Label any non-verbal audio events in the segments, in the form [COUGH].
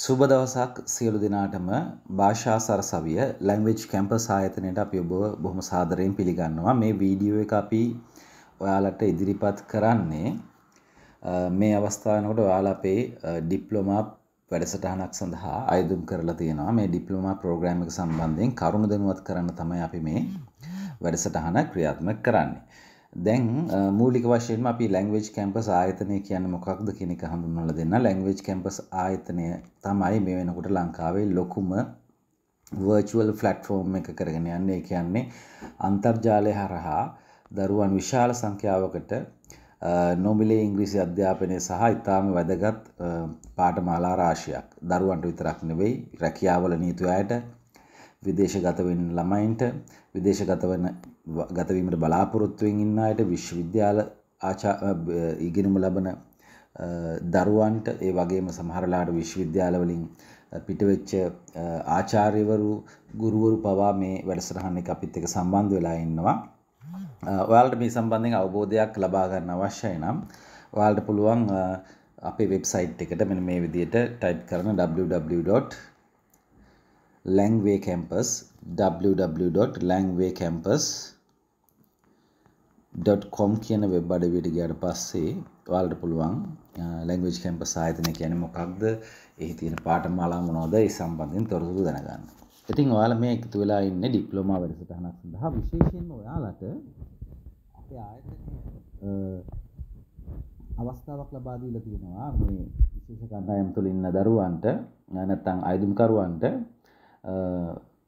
සුබ දවසක් සියලු දෙනාටම භාෂා සරසවිය ලැංවේජ් කැම්පස් ආයතනයට අපි ඔබව බොහොම සාදරයෙන් පිළිගන්නවා මේ වීඩියෝ එක අපි ඔයාලට ඉදිරිපත් කරන්නේ මේ අවස්ථාවනකොට ඔයාලා අපේ ඩිප්ලෝමා වැඩසටහනක් සඳහා අයදුම් කරලා තියෙනවා මේ ඩිප්ලෝමා ප්‍රෝග්‍රෑම් එක සම්බන්ධයෙන් කරුණු දැනුවත් කරන්න තමයි අපි මේ වැඩසටහන ක්‍රියාත්මක කරන්නේ. දැන් මූලික වශයෙන් අපි ලැංවේජ් කැම්පස් ආයතනය කියන මොකක්ද කෙනෙක හඳුන්නල දෙන්න ලැංවේජ් කැම්පස් ආයතනය තමයි මේ වෙනකුට ලංකාවේ ලොකුම වර්ල් ෆලට්ෆෝර්ම් එක කරගෙන යන්නේ කියන්නේ අන්තර්ජාලය හරහා දරුවන් විශාල සංඛ්‍යාවකට නොමිලේ ඉංග්‍රීසි අධ්‍යාපනය සහ ඉතාම වැදගත් පාටමාලා රාශියක් දරුවන්ට විතරක් නෙවෙයි රැකියාවල නීතු අයට විදේශගතවෙන් ළමයින්ට විදේශගතවන ගතවීමට බලාපොරොත්තුවෙන් ඉන්න අයට විශ්වවිද්‍යාල ඉගෙනුම ලබන දරුවන්ට ඒ වගේම සමහරලාට විශ්වවිද්‍යාලවලින් පිටවෙච්ච ආචාර්යවරු ගුරුවරු පවා මේ වැඩසටහන්න අපිත් එක සම්බන්ධ වෙලා ඉන්නවා. ඔයාලට මේ සම්බන්ධෙන් අවබෝධයක් ලබාගන්න අවශ්‍යයි නම් වාල්ට පුළුවන් අපේ වෙබ්සයිට් එකට මෙ මේ විදියට ටයිප් කරන www.ලැංවේ කැම්පස් www.langwaycampus.com කියන වෙබ් අඩවියට ගියාට පස්සේ ඔයාලට පුළුවන් ලැංග්වේජ් කැම්පස් ආයතනය කියන්නේ මොකක්ද? එහි තියෙන පාඨමාලා මොනවද? ඒ සම්බන්ධයෙන් තොරතුරු දැනගන්න. ඉතින් ඔයාලා මේ එකතු වෙලා ඉන්නේ ඩිප්ලෝමා වැඩසටහනක් සඳහා විශේෂයෙන්ම ඔයාලට අපේ ආයතනයේ අවස්ථාවක් ලබා දීලා තියෙනවා මේ විශේෂ කණ්ඩායම් තුළ ඉන්න දරුවන්ට නැත්නම් අයදුම්කරුවන්ට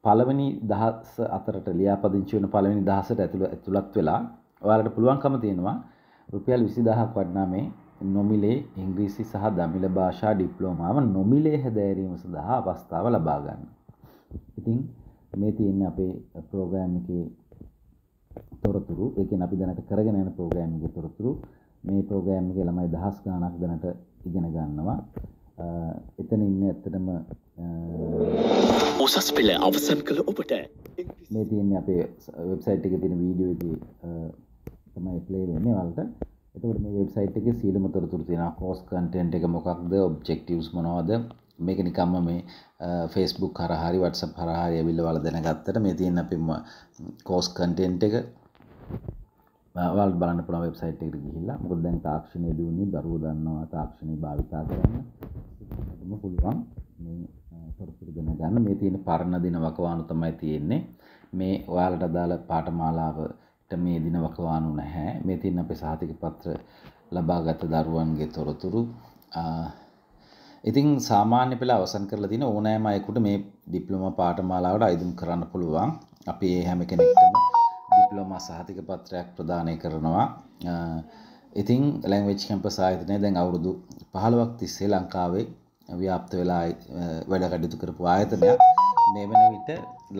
පළවෙනි දහස අතරට ලියාපදිංචි වන පළවෙනි දහසට ඇතුළ ඇතුළත් වෙලා ඔයාලට පුළුවන්කම තියෙනවා රුපියල් විසි දහක් වටනා මේ නොමිලේ ඉංග්‍රීසි සහ දමිල භාෂා ඩිප්ලෝමාව නොමිලේ හැදෑරීම සඳහා අවස්ථාව ලබාගන්න. ඉතින් මේ තියන්න අපේ ප්‍රෝගෑම් එක තොරතුරු එක අපි දැනට කරගෙන යන ප්‍රෝගෑම් එක තොරතුරු මේ ප්‍රෝගෑම් එක ළමයි දහස් ගණනක් දැනට ඉගෙන ගන්නවා. එතන ඉන්න ඇත්තටම උසස් පෙළ අවසන් කළ ඔබට මේ තියන්නේ අපේ වෙබ්සයිට් එක තින වීඩියෝ එක තමයි ප්ලේ වෙන්නේ වලට එතකොට මේ වෙබ්සයිට් එකේ සීලම තොරතුරු තියෙනවා කෝස් කන්ටෙන්ට් එක මොකක්ද ඔබ්ජෙක්ටිව්ස් මොනවද මේක නිකම්ම මේ ෆේස්බුක් හරහා හරි WhatsApp හරහා හරි ඇවිල්ලා වල දැනගත්තට මේ තියෙන අපේ කෝස් කන්ටෙන්ට් එක වල් බලන්න පුළුවන් වෙබ්සයිට් එකට ගිහිල්ලා මොකද දැන් තාක්ෂණයේ දිනුනේ දරුවෝ දන්නවා තාක්ෂණේ භාවිතා කරන්න පුළුවන් මේ තොරතුරු දැනගන්න මේ තියෙන පරණ දින වකවානු තමයි තියෙන්නේ මේ ඔයාලට අදාළ පාඨමාලාවට මේ දින වකවානු නැහැ මේ තියෙන අපේ සහතික පත්‍ර ලබාගත් දරුවන්ගේ තොරතුරු ඉතින් සාමාන්‍ය පෙළ අවසන් කරලා තියෙන ඕනෑම අයෙකුට මේ ඩිප්ලෝමා පාඨමාලාවට අයිදුම් කරන්න පුළුවන්. අපි ඒ හැම කෙනෙක්ටම ඩිප්ලෝමා සහතික පත්‍රයක් ප්‍රදානය කරනවා. ඉතින් ලැංග්වේජ් කැම්පස් ආයතනය දැන් අවුරුදු 15ක් තිස්සේ ලංකාවේ ව්‍යාප්ත වෙලා වැඩ කටයුතු කරපු ආයතනයක් මේ වන විට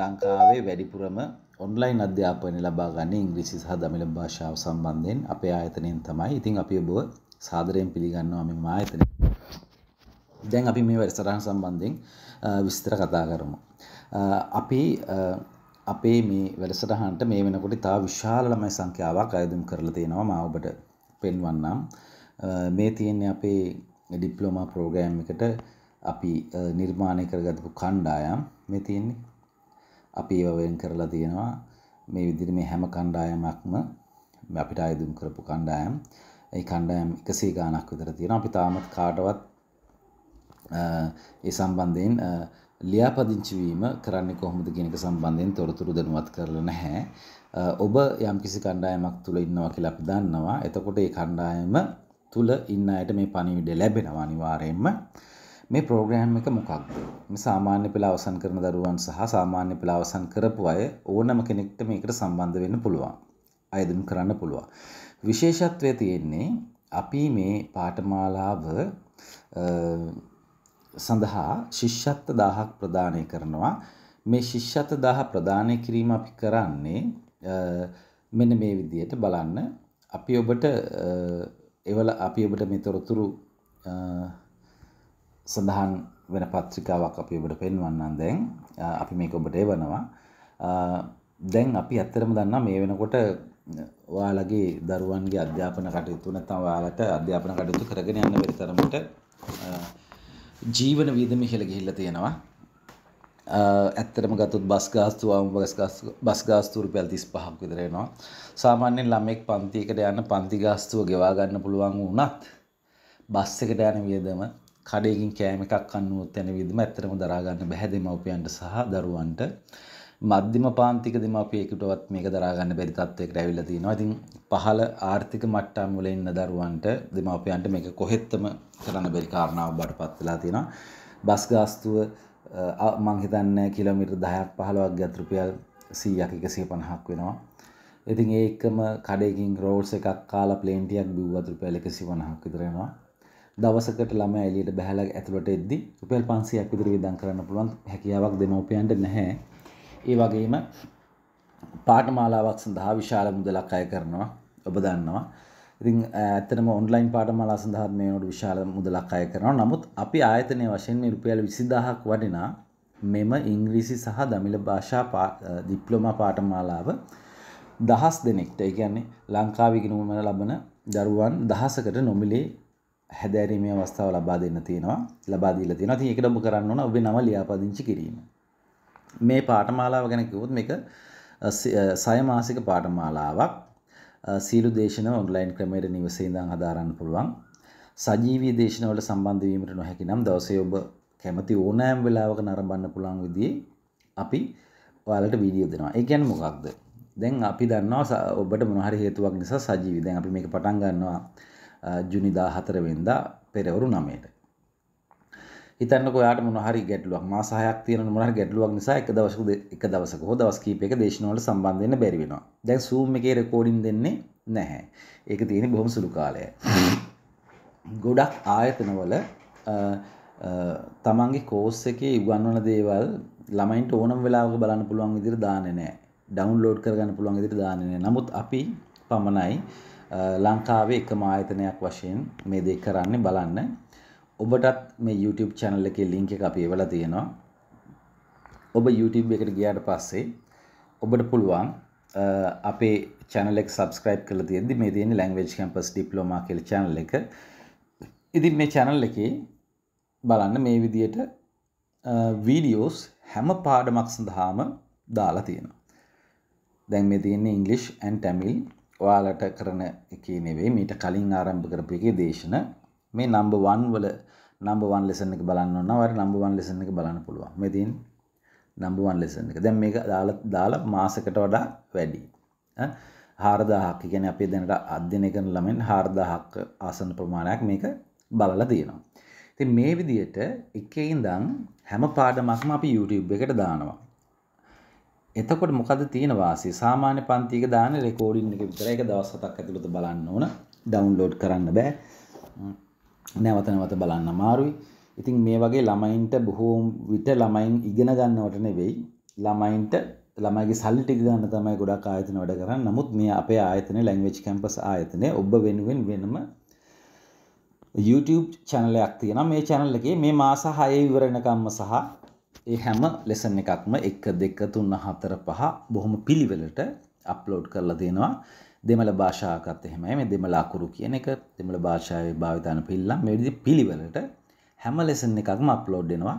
ලංකාවේ වැඩිපුරම ඔන්ලයින් අධ්‍යාපනය ලබා ගන්න ඉංග්‍රීසි සහ දමිළ භාෂාව සම්බන්ධයෙන් අපේ ආයතනයෙන් තමයි ඉතින් අපි ඔබව සාදරයෙන් පිළිගන්නවා මෙම ආයතනය. දැන් අපි මේ වැඩසටහන සම්බන්ධයෙන් විස්තර කතා කරමු. අපි අපේ මේ වැඩසටහන්ට මේ වෙනකොට තා විශාල ළමයි සංඛ්‍යාවක් අයදුම් කරලා තියෙනවා මා ඔබට පෙන්වන්නම්. මේ තියෙන්නේ අපේ ඩිප්ලෝමා ප්‍රෝගෑම් එකට අපි නිර්මාණය කරගතපු කණ්ඩායම් මේ තියෙන්නේ අපි ඒවවෙන් කරලා තියෙනවා මේ විදිර මේ හැම කණ්ඩායමක්ම අපිට අයදුම් කරපු කණ්ඩායම් ඒ කණ්ඩායම් එකසේ ගානක් විතර තියෙන අපි තාමත් කාටවත් ඒ සම්බන්ධයෙන් ලියාපදිංචිවීම කරන්නේ කොහොමද කියන එක සම්බන්ධයෙන් තොරතුරු දැනුවත් කරලා නැහැ ඔබ යම්කිසි කණ්ඩායමක් තුල ඉන්නවා කියලා අපි දන්නවා එතකොට ඒ කණ්ඩායම තුල ඉන්න අයට මේ පණිවිඩය ලැබෙනවා අනිවාර්යයෙන්ම. මේ ප්‍රෝග්‍රෑම් එක මොකක්ද? මේ සාමාන්‍ය පෙළ අවසන් කරන දරුවන් සහ සාමාන්‍ය පෙළ අවසන් කරපු අය ඕනම කෙනෙක්ට මේකට සම්බන්ධ වෙන්න පුළුවන්. අයදුම් කරන්න පුළුවන්. විශේෂත්වය තියෙන්නේ අපි මේ පාඨමාලාව සඳහා ශිෂ්‍යත්ව 1000ක් ප්‍රදානය කරනවා. මේ ශිෂ්‍යත්ව 1000 ප්‍රදානය කිරීම අපි කරන්නේ මෙන්න මේ විදිහට බලන්න අපි ඔබට එවල අපි ඔබට මේ තොරතුරු සඳහන් වෙන පත්‍රිකාවක් අපි ඔබට පෙන්වන්නම් දැන් අපි මේක ඔබට එවනවා දැන් අපි ඇත්තටම දන්නා මේ වෙනකොට ඔයාලගේ දරුවන්ගේ අධ්‍යාපන කටයුතු නැත්නම් ඔයාලට අධ්‍යාපන කටයුතු කරගෙන යන්න බැරි තරමට ජීවන වියදම ඉහළ ගිහිල්ලා තියෙනවා ඇත්තටම ගතුත් බස් ගාස්තුවාම බස් ගාස්තුරු පැල් තිස් පහක් විදරෙනවා සාමාන්‍යෙන් ළමෙක් පන්තිකට යන්න පන්ති ගාස්තුව ගෙවා ගන්න පුළුවන් වුනත් බස් එකට යන වියදම කඩයකින් කෑම එකක් කන්නුවත් යන විදම ඇත්තරම දරාගන්න බැහැ දෙමවපියන්ට සහ දරුවන්ට මධ්‍යම පාන්තික දෙමපියකුටවත් මේක දරාගන්න බැරි තත්වයකට ඇවිල්ලා තියෙනවා ඉතින් පහළ ආර්ථික මට්ටම් වල ඉන්න දරුවන්ට දෙමවපියන්ට මේක කොහෙත්තම කරන්න බැරි කාරණාව බඩ පත් වෙලා තියෙනවා බස් ගාස්තුව මංහිතන්න කිලමිට දහයක් පහළුවක් ගත්‍රපියල් සීයක් එකසේ පණහක් වෙනවා ඉතින් ඒකම කඩයකින් රෝල්ස් එකක් කාලා ප්ලේන්ටියක් බිව්වතුරු පැලකසි වනහක් විතරෙනවා දවසකට ළම එලියට බැහල ඇතුළට එද්දි රුපල් පන්සියක් විතර විදන් කරන්න පුළුවන් හැකියාවක් දෙමවපියන්ට නැහැ ඒ වගේම පාට මාලාවක් සඳහා විශාල මුදලක් අය කරනවා ඔබ දන්නවා ඉතින් ඇත්තටම ඔන්ලයින් පාඩමාලා සඳහා මේනට විශාල මුදලක් අය කරනවා. නමුත් අපි ආයතනයේ වශයෙන් මේ රුපියල් 20000ක් වටිනා මෙම ඉංග්‍රීසි සහ දමිළ භාෂා ඩිප්ලෝමා පාඨමාලාව දහස් දෙනෙක්ට. ඒ කියන්නේ ලංකාවේ ඉගෙනුම ලබන දරුවන් දහසකට නොමිලේ හැදෑරීමේ අවස්ථාව ලබා දෙන්න තියෙනවා. ලබා දීලා තියෙනවා. ඉතින් ඒකට ඔබ කරන්න ඕන ඔබේ නම ලියාපදිංචි කිරීම. මේ පාඨමාලාව ගැන කිව්වොත් මේක සය මාසික පාඨමාලාවක්. සීලු දේශන ඔන්ලයින් ක්‍රමයට නිවසේදං හදාරන්න පුළුවන් සජීවී දේශනවල සම්බන්ධවීමට නොහැකි නම් දවසේ ඔබ කැමති ඕනෑම් වෙලාවක නරඹන්න පුළුවන් විදිහේ අපි ඔයාලට වීඩියෝ දෙනවා. ඒ කියන්නේ මොකක්ද? දැන් අපි දන්නවා ඔබට මොන හරි හේතුවක් නිසා සජීවී. දැන් අපි මේක පටන් ගන්නවා ජුනි 14 වෙනිදා පෙරවරු 9ට. හිතන්නක යාට මොහරි ගැටලුවක් මාසාහයක් තියෙන මොහරි ගැටලුවක් නිසා එක දවසක එක දවසක හෝ දවස් කීපයක දේශනවලට සම්බන්ධ වෙන්න බැරි වෙනවා. දැන් Zoom එකේ රෙකෝඩින් දෙන්නේ නැහැ. ඒක තියෙන්නේ බොහොම සුළු කාලයයි. ගොඩක් ආයතනවල තමන්ගේ කෝස් එකේ ඉගන්වන දේවල් ළමයින්ට ඕනම වෙලාවක බලන්න පුළුවන් විදිහට දාන්නේ නැහැ. ඩවුන්ලෝඩ් කරගන්න පුළුවන් විදිහට දාන්නේ නැහැ. නමුත් අපි පමණයි ලංකාවේ එකම ආයතනයක් වශයෙන් මේ දේ කරන්නේ බලන්න ඔබටත් මේ YouTube channel එකේ link එක අපි එවලා තියෙනවා. ඔබ YouTube එකට ගියාට පස්සේ ඔබට පුළුවන් අපේ channel එක subscribe කරලා තියෙද්දි මේ තියෙන language campus diploma කියලා channel එක. ඉතින් මේ channel එකේ බලන්න මේ විදියට වීඩියෝස් හැම පාඩමක් සඳහාම දාලා තියෙනවා. දැන් මේ තියෙන්නේ ඉංග්‍රීසි and Tamil ඔයාලට කරන එකේ නෙවෙයි මීට කලින් ආරම්භ කරපු එකේ දේශන මේ නම්බ වන් වල නම්බවන් ලෙසන එක බලන්න ඔන්නවට නම්බවන් ලෙසන එක බලන්න පුළුවන් මෙතින් නම්බවන් ලෙසන එක දැන් මේක දාලා දාලා මාසකට වඩා වැඩි හාරදාහක් ගැන අපේ දැනට අධ්‍යනය කරන ළමෙන් හාරදාහක් ආසන ප්‍රමාණයක් මේක බලලා තියෙනවා ඉතින් මේ විදියට එකේ ඉඳන් හැම පාඩමක්ම අපි YouTube එකට දානවා එතකොට මොකද තියෙන වාසිය සාමාන්‍ය පන්තියක දාන රෙකෝඩින් එක විතරයි ඒක දවස් 7ක් ඇතුළත බලන්න ඕන ඩවුන්ලෝඩ් කරන්න බෑ නැවත නැවත බලන්න අමාරුයි. ඉතින් මේ වගේ ළමයින්ට බොහෝම විට ළමයින් ඉගෙන ගන්නවට නෙවෙයි ළමයින්ට ළමයිගේ සල්ලි ටික ගන්න තමයි ගොඩක් ආයතන වැඩ කරන්නේ. නමුත් මේ අපේ ආයතනේ ලැන්ග්වේජ් කැම්පස් ආයතනේ ඔබ වෙනුවෙන් වෙනම YouTube channel එකක් තියෙනවා. මේ channel එකේ මේ මාස 6 ඉවරනකම්ම සහ ඒ හැම ලෙසන් එකක්ම 1 2 3 4 5 බොහොම පිළිවෙලට අප්ලෝඩ් කරලා දෙනවා. දෙමළ භාෂාකත් එහෙමයි මේ දෙමළ අකුරු කියන එක දෙමළ භාෂාවේ භාවිතාන පිල්ලම් මේ විදිහේ පිළිවෙලට හැම ලෙසන් එකක්ම අප්ලෝඩ් වෙනවා.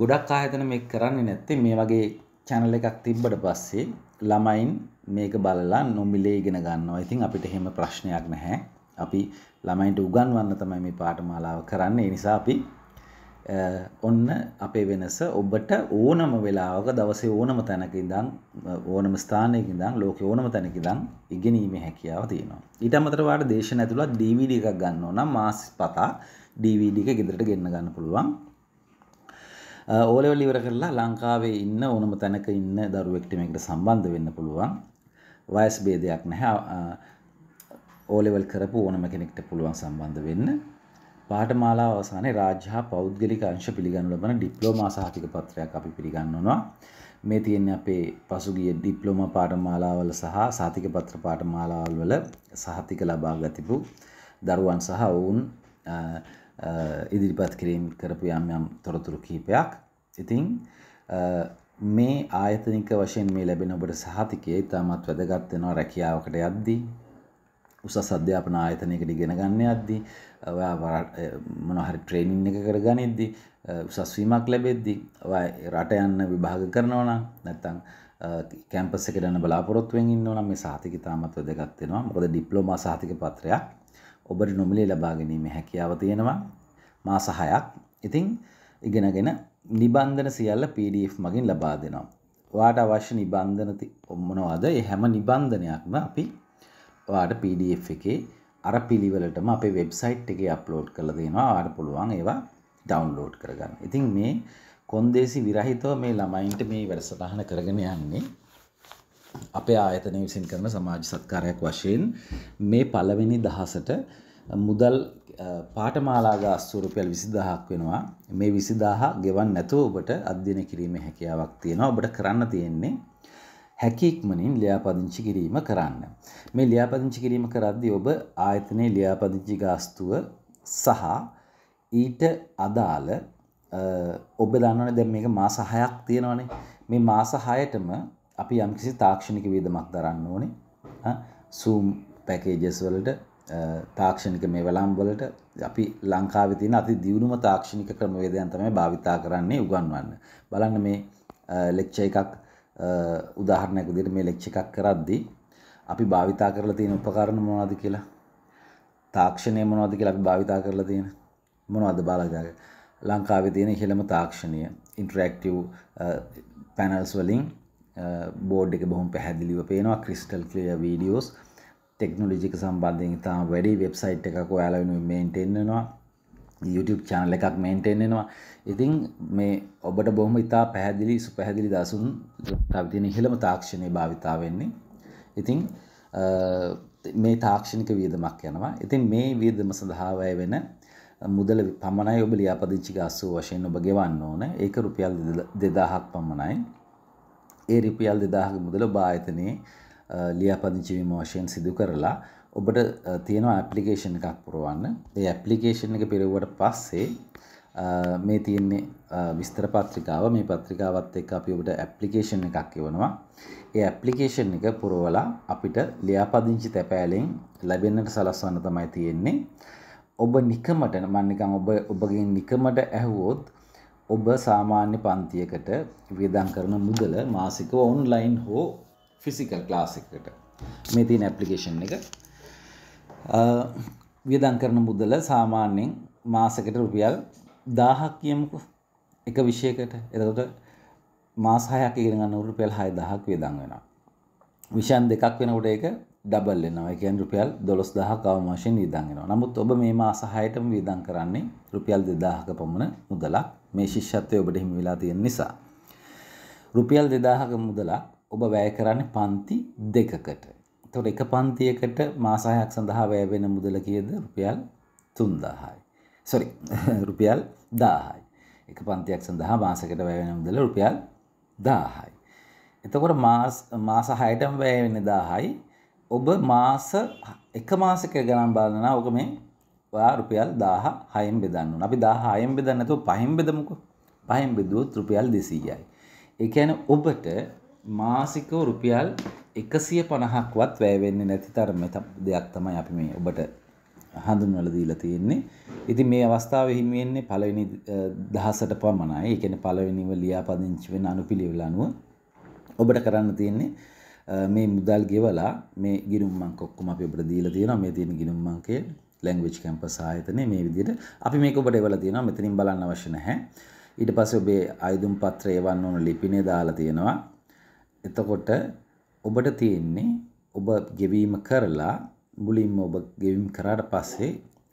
ගොඩක් ආයතන මේක කරන්නේ නැත්තේ මේ වගේ channel එකක් තිබ්බට පස්සේ ළමයින් මේක බලලා නොමිලේ ඉගෙන ගන්නවා. ඉතින් අපිට එහෙම ප්‍රශ්නයක් නැහැ. අපි ළමයින්ට උගන්වන්න තමයි මේ පාඨමාලාව කරන්නේ. ඒ නිසා අපි ඔන්න අපේ වෙනස ඔබට ඕනම වෙලාවක දවසේ ඕනම තැනකිදං ඕනම ස්ථානයකිදං ලෝක ඕනම තැනකිදං ඉගෙනීම හැකියාව තියෙනවා. ඊට අමතරවාට දේශන ඇතුළත් DVD එකක් ගන්න ඕන මාස් පතා DVD එක ගෙදරට ගෙන්න ගන්න පුළුවන්. ඕලෙවල් ඉවර කරලා ලංකාවේ ඉන්න ඕනම තැනක ඉන්න දරුවෙක්ට මේකට සම්බන්ධ වෙන්න පුළුවන්. වයස් ભેදයක් නැහැ. ඕලෙවල් කරපු ඕනම කෙනෙක්ට පුළුවන් සම්බන්ධ වෙන්න. පාඨමාලාව අවසානයේ රාජ්‍ය හා පෞද්ගලික අංශ පිළිගනු ලබන ඩිප්ලෝමා සහතික පත්‍රයක් අපි පිළිගන්වනවා. මේ තියෙන්නේ අපේ පසුගිය ඩිප්ලෝමා පාඨමාලාවල සහ සහතික පත්‍ර පාඨමාලාවල සහතික ලබා ගතිපු දරුවන් සහ ඔවුන් ඉදිරිපත් කිරීම කරපු යම් යම් තොරතුරු කිහිපයක්. ඉතින් මේ ආයතනික වශයෙන් මේ ලැබෙන ඔබට සහතිකය ඉතාමත් වැදගත් වෙනවා රැකියාවකට යද්දී උසස් අධ්‍යාපන ආයතනයකට ඉගෙන ගන්න යද්දී ඔයා මොනහරි ට්‍රේනින් එක කර ගනිද්දි උසස්වීමක් ලැබෙද්දි රට යන්න විභාග කරනවනම් නැත්තං කැම්පස් එකට යන බලාපොරොත්තුවෙන් ඉන්න නම් මේ සාතික ඉතාමත් වැදගත් වෙනවා මොකද ඩිප්ලෝමා සාතික පත්‍රයක් ඔබට නොමිලේ ලබා ගැනීම හැකියාව තියෙනවා මාස 6ක්. ඉතින් ඉගෙනගෙන නිබන්ධන සියල්ල PDF මගින් ලබා දෙනවා. ඔයාට අවශ්‍ය නිබන්ධන මොනවද? ඒ හැම නිබන්ධනයක්ම අපි ඔයාට PDF එකේ අර පිළිවෙලටම අපේ වෙබ්සයිට් එකේ අප්ලෝඩ් කරලා දෙනවා. ඔයාට පුළුවන් ඒවා ඩවුන්ලෝඩ් කරගන්න. ඉතින් මේ කොන්දේසි විරහිතව මේ ළමයින්ට මේ වැඩසටහන කරගෙන යන්නේ අපේ ආයතනය විසින් කරන සමාජ සත්කාරයක් වශයෙන් මේ පළවෙනි දහසට මුදල් පාටමාලාගා ස්තුරුපයල් විසිදහක් වෙනවා මේ විසිදාහ ගෙවන් නැතුව ඔබට අධ්‍යන කිරීම හැකියාවක් තියෙනවා ඔබට කරන්න තියෙන්නේ හැකික්මනින් ලියාපදිංචි කිරීම කරන්න. මේ ලියාපදිංචි කිරීම කරද්දි ඔබ ආයතනයේ ලියාපදිංචි ගාස්තුව සහ ඊට අදාළ ඔබ දන්නවනේ දැන් මේක මාස 6ක් තියෙනවනේ. මේ මාස 6ටම අපි යම්කිසි තාක්ෂණික වියදමක් දරන්න ඕනේ. Zoom packages වලට තාක්ෂණික මේ වලම් වලට අපි ලංකාවේ තියෙන අති දියුණුම තාක්ෂණික ක්‍රමවේදයන් තමයි භාවිතා කරන්නේ උගන්වන්න. බලන්න මේ ලෙක්චර් එකක් උදාහරණයක් විදිහට මේ ලෙක්චර් එකක් කරද්දී අපි භාවිතා කරලා තියෙන උපකරණ මොනවද කියලා තාක්ෂණය මොනවද කියලා අපි භාවිතා කරලා තියෙන මොනවද බලලා ලංකාවේ තියෙන ඉහළම තාක්ෂණය ඉන්ටරැක්ටිව් පැනල්ස් වලින් බෝඩ් එක බොහොම පැහැදිලිව පේනවා ක්‍රිස්ටල් ක්ලියර් වීඩියෝස් ටෙක්නොලොජික සම්බන්ධයෙන් ඉතාම වැඩි වෙබ්සයිට් එකක් ඔයාලා වෙනුවෙන් මේන්ටේන් වෙනවා YouTube චානල එකක් මේන්ටෙන්ෙනවා ඉතින් මේ ඔබට බොහම ඉතා පැහැදිලි සුපැහැදිලි දසුන් තවතින ඉහළම තාක්ෂණය භාවිතාවවෙන්නේ ඉතිං මේ තාක්ෂණික වියදමක් යනවා ඉතින් මේ වියදම සඳහාවය වෙන මුදල පමණයි ඔබ ලියාපදිංචි ගස්සූ වශයෙන් ඔබ ගෙවන්න ඕන ඒක රුපියල් දෙදාහක් පමණයි ඒ රිපියල් දෙදාහක මුදල භායතනයේ ලියාපදිංචිවීම වශයෙන් සිදු කරලා ඔබට තියෙනවා ඇපලිකේෂන් එකක් පුරුවන්න ඒ ඇපලිකේෂන් එක පිරව්වට පස්සේ මේ තියෙන්නේ විස්තර පත්‍රිකාව මේ පත්‍රිකාවත් එක්ක අපි ඔබට ඇප්ලිකේෂන් එකක් එවනවා ඒ ඇප්ලිකේෂන් එක පුරවලා අපිට ලියාපදිංචි තැපෑලෙන් ලැබෙන්නට සලස්වන්න තමයි තියෙන්නේ ඔබ නිකමට මම නිකන් ඔබ ඔබගේ නිකමට ඇහුවොත් ඔබ සාමාන්‍ය පන්තියකට වියදම් කරන මුදල මාසිකව ඔන්ලයින් හෝ ෆිසිකල් ක්ලාස් එකකට මේ තියෙන ඇප්ලිකේෂන් එක වියදම් කරන මුදල සාමාන්‍යයෙන් මාසකට රුපියල් 1000ක් කියමුකෝ එක විෂයකට. එතකොට මාස 6ක් ඉගෙන ගන්න රුපියල් 6000ක් වියදම් වෙනවා. විෂයන් දෙකක් වෙනකොට ඒක ඩබල් වෙනවා. ඒ කියන්නේ රුපියල් 12000ක් අවම වශයෙන් වියදම් වෙනවා. නමුත් ඔබ මේ මාස 6ටම වියදම් කරන්නේ රුපියල් 2000ක පමණ මුදලක් මේ ශිෂ්‍යත්වයේ ඔබට හිමි වෙලා තියෙන නිසා. රුපියල් 2000ක මුදලක් ඔබ වැය කරන්නේ පන්ති දෙකකට. තොට එක පන්තියකට මාසාහයක් සඳහා වැෑබෙන මුදල කියද රුපියල් තුන්දාහයි. සොරි [LAUGHS] රුපියල් දාහයි. එක පන්තියක් සඳහා මාසකට වැෑවෙන මුදල රුපියල් දාහයි. එතකොට මාස හයටම වැෑවෙන දාහයි ඔබ මාස එක මාසක ගණන් බලන්න ඕක මේ වා රුපියල් දාහ හයම් බෙදන්න අපි දාහ අයම් බෙදන්නතු පහිම් බෙදමුක පහිම් බෙදුවත් රුපියල් දෙසීයයි. එකන ඔබට මාසිකව රුපියල් එකසිය පණහක්වත් වැෑවෙන්නේ නැති තරම දෙයක් තමයි අපි මේ ඔබට හඳුන්වල දීලා තියෙන්නේ ඉතින් මේ අවස්ථාව හිමිවෙන්නේ පළවෙනි දහසට පමණයි ඒ කියන්නේ පළවෙනිව ලියාපදිංචි වෙන අනුපිළිවෙල අනුව ඔබට කරන්න තියෙන්නේ මේ මුදල් ගෙවලා මේ ගිනුම්මංක ඔක්කොම අපි ඔබට දීලා තියෙනවා මේ තියෙන ගිනුම්මංකේ ලැංග්වේජ් කැම්පස් ආයතනයේ මේ විදිහට අපි මේක ඔබට එවලා තියෙනවා මෙතනින් බලන්න අවශ්‍ය නැහැ ඊට පස්සේ ඔබේ ආයුධම් පත්‍රය එවන්න ඕන ලිපිනේ දාලා තියෙනවා එතකොට ඔබට තියෙන්නේ ඔබ ගෙවීම කරලා මුලින්ම ඔබ ගෙවීම කරාට පස්සේ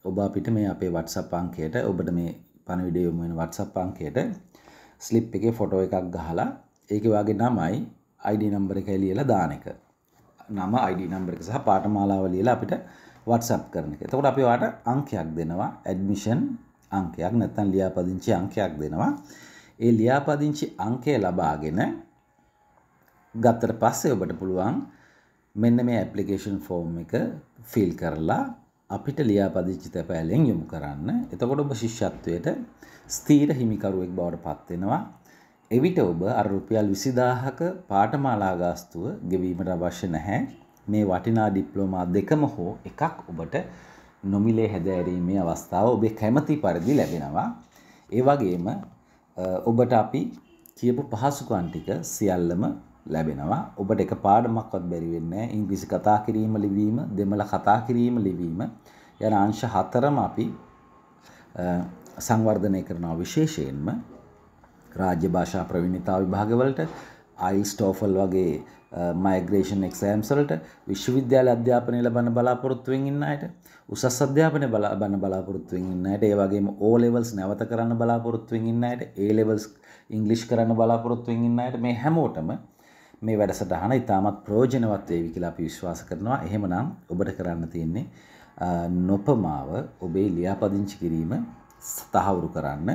ඔබ අපිට මේ අපේ WhatsApp අංකයට ඔබට මේ පණිවිඩය යොමු වෙන WhatsApp අංකයට ස්ලිප් එකේ ෆොටෝ එකක් ගහලා ඒකේ වාගේ නමයි ID නම්බර එක ලියලා දාන එක. නම ID නම්බර එක සහ පාඨමාලාව ලියලා අපිට WhatsApp කරන එක. එතකොට අපි ඔයාට අංකයක් දෙනවා ඇඩ්මිෂන් අංකයක් නැත්නම් ලියාපදිංචි අංකයක් දෙනවා. ඒ ලියාපදිංචි අංකය ලබාගෙන ගත්තට පස්සේ ඔබට පුළුවන් මෙන්න මේ ඇපලිකේෂන් ෆෝම් එක ෆිල් කරලා අපිට ලියාපදිච්චිත පෑලෙන් යොමු කරන්න එතකොට ඔබ ශිෂ්‍යත්වයට ස්තීර හිමිකරුවෙක් බවට පත්වෙනවා එවිට ඔබ අරුපියල් විසිදාහක පාටමාලාගාස්තුව ගෙවීමට අවශ්‍ය නැහැ මේ වටිනා ඩිප්ලෝමා දෙකම හෝ එකක් ඔබට නොමිලේ හැදෑරීමේ අවස්ථාව ඔබේ කැමති පරිදි ලැබෙනවා ඒ වගේම ඔබට අපි කියපු පහසුකන් ටික සියල්ලම ලැබෙනවා ඔබට එක පාඩමක්වත් බැරි වෙන්නේ ඉංග්‍රීසි කතා කිරීම ලිවීම දෙමළ කතා කිරීම ලිවීම යන අංශ හතරම අපි සංවර්ධනය කරනවා විශේෂයෙන්ම රාජ්‍ය භාෂා ප්‍රවීණතා විභාගවලට අයිල්ස් ටෝෆල් වගේ මයිග්‍රේෂන් එක්සෑම්ස් වලට විශ්වවිද්‍යාල අධ්‍යාපනය ලබන බලාපොරොත්තුවෙන් ඉන්න අයට උසස් අධ්‍යාපනය බන බලාපොරොත්තුවෙන් ඉන්න අයට ඒ වගේම ඕ ලෙවල්ස් නැවත කරන්න බලාපොරොත්තුවෙන් ඉන්න අයට ඒ ලෙවල්ස් ඉංග්ලිෂ් කරන්න බලාපොරොත්තුවෙන් ඉන්න අයට මේ හැමෝටම මේ වැඩසටහන ඉතාමත් ප්‍රෝජනවත් වේවි කියලා අපි විශ්වාස කරනවා. එහෙමනම් ඔබට කරන්න තියෙන්නේ නොපමාව ඔබේ ලියාපදිංචි කිරීම තහවුරු කරන්න.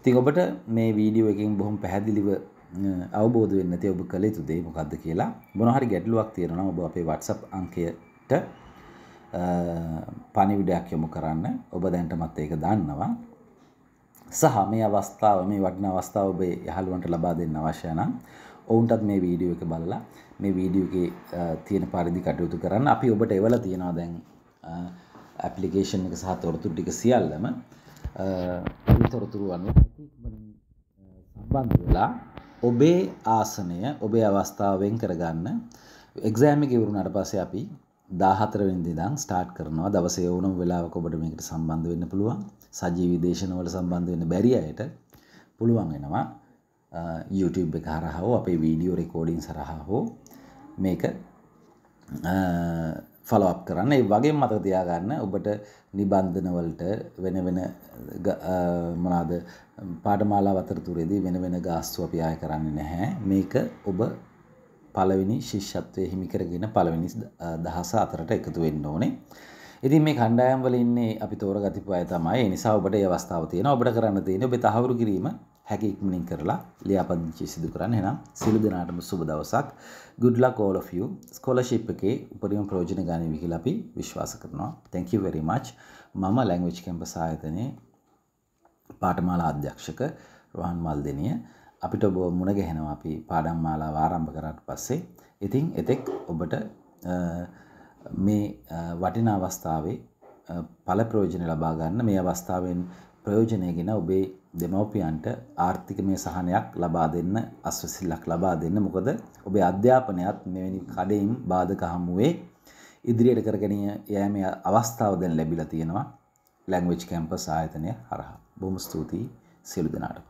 ඉතින් ඔබට මේ වීඩියෝ එකෙන් බොහොම පැහැදිලිව අවබෝධ වෙන්න තියෙ ඔබ කළ යුතු දේ මොකක්ද කියලා. මොන හරි ගැටලුවක් තියෙනවා නම් ඔබ අපේ WhatsApp අංකයට පණිවිඩයක් යොමු කරන්න. ඔබ දැනටමත් ඒක දන්නවා. සහ මේ අවස්ථාව මේ වටින අවස්ථාව ඔබේ යහළුවන්ට ලබා දෙන්න අවශ්‍ය නම් ඔවුන්ටත් මේ වීඩියෝ එක බලලා මේ වීඩියෝගේ තියෙන පරිදි කටයුතු කරන්න අපි ඔබට එවල තියෙනවා දැන් ඇපලිකේෂන් එක සහ තොරතුරු ටික සියල්ලම තොරතුරු අනුව සම්බන්ධ වෙලා ඔබේ ආසනය ඔබේ අවස්ථාවෙන් කරගන්න එක්සෑම එක ඉවරුණාට පස්සේ අපි 14 වෙනිදා ඉඳන් ස්ටාර්ට් කරනවා දවසේ ඕනම වෙලාවක ඔබට මේකට සම්බන්ධ වෙන්න පුළුවන් සජීවී දේශනවල සම්බන්ධ වෙන්න බැරි අයට පුළුවන් වෙනවා YouTube එක හරහෝ අපේ වීඩියෝ රෙකෝඩින් සරහ හෝ මේක ෆලොප් කරන්න ඒ වගේ මත තියාගන්න ඔබට නිබන්ධනවලට වෙන වෙන මනාද පාඩමාලා වතරතුරේදී වෙන වෙන ගාස්තු අපි ආය කරන්නේ නැහැ මේක ඔබ පළවෙනි ශිෂ්‍යත්වය හිමිකරගෙන පළවෙනි දහස අතරට එකතු වෙන්න ඕනේ ඉතින් මේ කණ්ඩායම් වල ඉන්නේ අපි තෝරගතිපු අය තමයි ඒ නිසා ඔබට ඒ අවස්ථාව තියෙනවා ඔබට කරන්න තියෙන්නේ ඔබ තහවුරු කිරීම හැකි ඉක්මනින් කරලා ලියාපදිංචි සිදු කරන්න එහෙනම් සියලු දෙනාටම සුබ දවසක් good luck all of you scholarship එකේ උපරිම ප්‍රයෝජන ගනිවි කියලා අපි විශ්වාස කරනවා thank you very much මම language campus ආයතනයේ පාඨමාලා අධ්‍යක්ෂක රෝහන් මල්දෙනිය අපිට ඔබ මුණ ගැහෙනවා අපි පාඩම් මාලාව ආරම්භ කරාට පස්සේ ඉතින් එතෙක් ඔබට මේ වටිනා අවස්ථාවේ ඵල ප්‍රයෝජන ලබා ගන්න මේ අවස්ථාවෙන් ප්‍රයෝජනයගෙන ඔබේ දෙමව්පියන්ට ආර්ථිකමය සහනයක් ලබා දෙන්න අස්වැසිල්ලක් ලබා දෙන්න මොකද ඔබේ අධ්‍යාපනයත් මෙවැනි කඩයිම් බාධක හමුවේ ඉදිරියට කරගෙන යෑම අවස්ථාව දැන් ලැබිලා තියෙනවා ලැංග්වේජ් කැම්පස් ආයතනය හරහා බොහොම ස්තුතියි සියලු දෙනාට